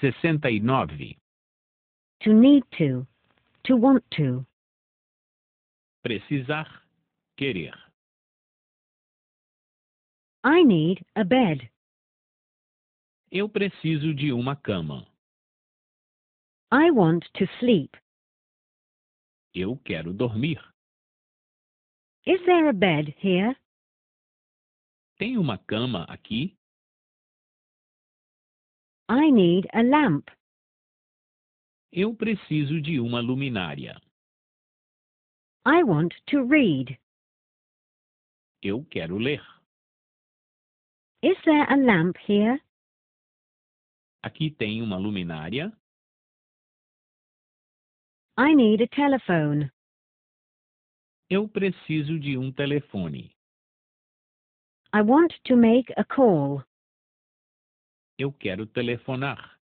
69. To need to. To want to. Precisar. Querer. I need a bed. Eu preciso de uma cama. I want to sleep. Eu quero dormir. Is there a bed here? Tem uma cama aqui? I need a lamp. Eu preciso de uma luminária. I want to read. Eu quero ler. Is there a lamp here? Aqui tem uma luminária. I need a telephone. Eu preciso de um telefone. I want to make a call. Eu quero telefonar.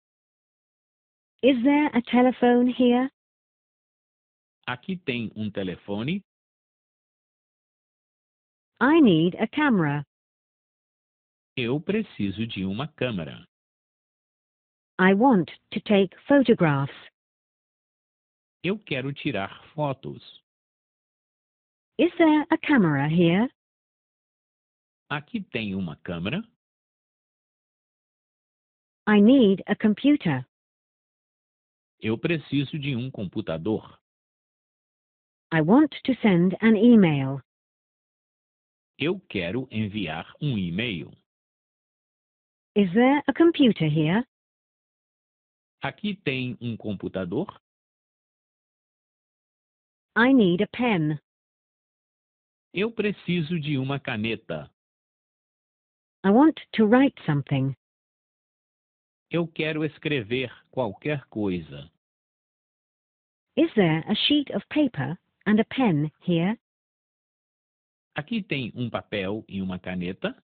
Is there a telephone here? Aqui tem um telefone. I need a camera. Eu preciso de uma câmera. I want to take photographs. Eu quero tirar fotos. Is there a camera here? Aqui tem uma câmera. I need a computer. Eu preciso de um computador. I want to send an email. Eu quero enviar um e-mail. Is there a computer here? Aqui tem um computador. I need a pen. Eu preciso de uma caneta. I want to write something. Eu quero escrever qualquer coisa. Is there a sheet of paper and a pen here? Aqui tem um papel e uma caneta.